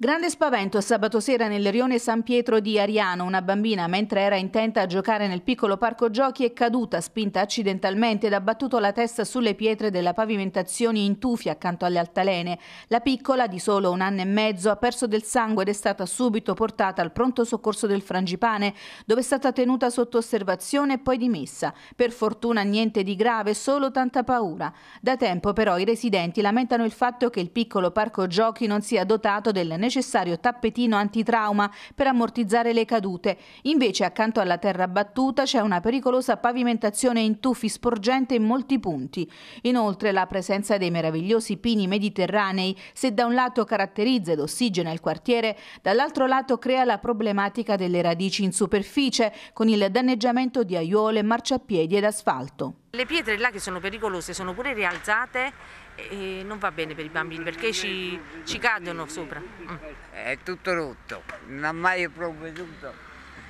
Grande spavento sabato sera nel rione San Pietro di Ariano. Una bambina, mentre era intenta a giocare nel piccolo parco giochi, è caduta, spinta accidentalmente ed ha battuto la testa sulle pietre della pavimentazione in tufi accanto alle altalene. La piccola, di solo un anno e mezzo, ha perso del sangue ed è stata subito portata al pronto soccorso del Frangipane, dove è stata tenuta sotto osservazione e poi dimessa. Per fortuna niente di grave, solo tanta paura. Da tempo però i residenti lamentano il fatto che il piccolo parco giochi non sia dotato delle necessarie necessario tappetino antitrauma per ammortizzare le cadute. Invece accanto alla terra battuta c'è una pericolosa pavimentazione in tuffi sporgente in molti punti. Inoltre la presenza dei meravigliosi pini mediterranei, se da un lato caratterizza ed ossigena il quartiere, dall'altro lato crea la problematica delle radici in superficie, con il danneggiamento di aiuole, marciapiedi ed asfalto. Le pietre là che sono pericolose sono pure rialzate e non va bene per i bambini perché ci, ci cadono sopra. Mm. È tutto rotto, non ha mai provveduto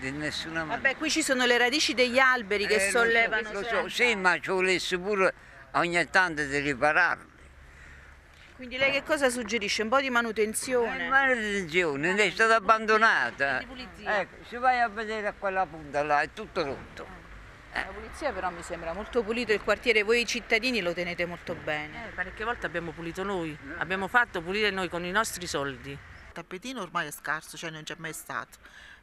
di nessuna maniera. Vabbè, qui ci sono le radici degli alberi che eh, sollevano. Lo so, lo so. sì, ma ci volesse pure ogni tanto di ripararli. Quindi lei che cosa suggerisce? Un po' di manutenzione? Eh, manutenzione, è stata abbandonata. Di pulizia. Ecco, se vai a vedere a quella punta là è tutto rotto. Eh. La pulizia però mi sembra molto pulito il quartiere, voi cittadini lo tenete molto bene. Eh, parecchie volte abbiamo pulito noi, abbiamo fatto pulire noi con i nostri soldi. Il tappetino ormai è scarso, cioè non c'è mai stato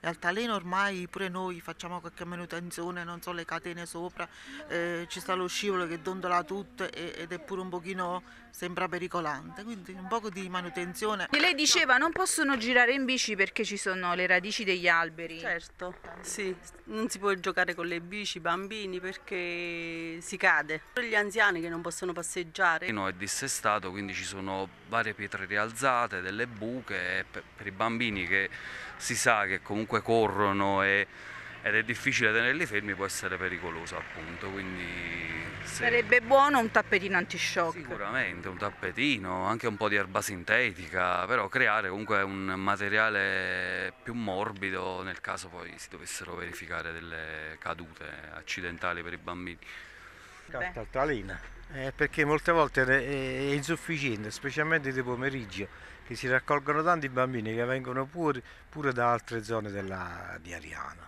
e altalena ormai pure noi facciamo qualche manutenzione, non so le catene sopra, eh, ci sta lo scivolo che dondola tutto e, ed è pure un pochino, sembra pericolante, quindi un poco di manutenzione. E lei diceva non possono girare in bici perché ci sono le radici degli alberi. Certo, sì, non si può giocare con le bici, i bambini perché si cade. Gli anziani che non possono passeggiare. No, è dissestato, quindi ci sono varie pietre rialzate, delle buche per i bambini che si sa che comunque comunque corrono e, ed è difficile tenerli fermi può essere pericoloso appunto, quindi se... Sarebbe buono un tappetino antishock. Sicuramente, un tappetino, anche un po' di erba sintetica, però creare comunque un materiale più morbido nel caso poi si dovessero verificare delle cadute accidentali per i bambini. Carta altalena, eh, perché molte volte è insufficiente, specialmente di pomeriggio, che si raccolgono tanti bambini che vengono pure, pure da altre zone della, di Ariana,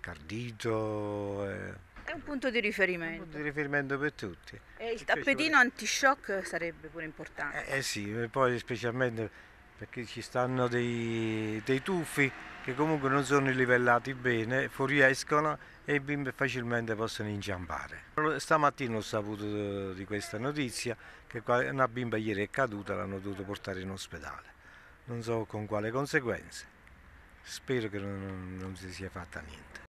Cardito... Eh. È un punto di riferimento. Un punto di riferimento per tutti. E il tappetino anti-shock sarebbe pure importante. Eh, eh sì, poi specialmente perché ci stanno dei, dei tuffi che comunque non sono livellati bene, fuoriescono e i bimbi facilmente possono inciampare. Stamattina ho saputo eh, di questa notizia che una bimba ieri è caduta e l'hanno dovuto portare in ospedale. Non so con quale conseguenze. Spero che non, non si sia fatta niente.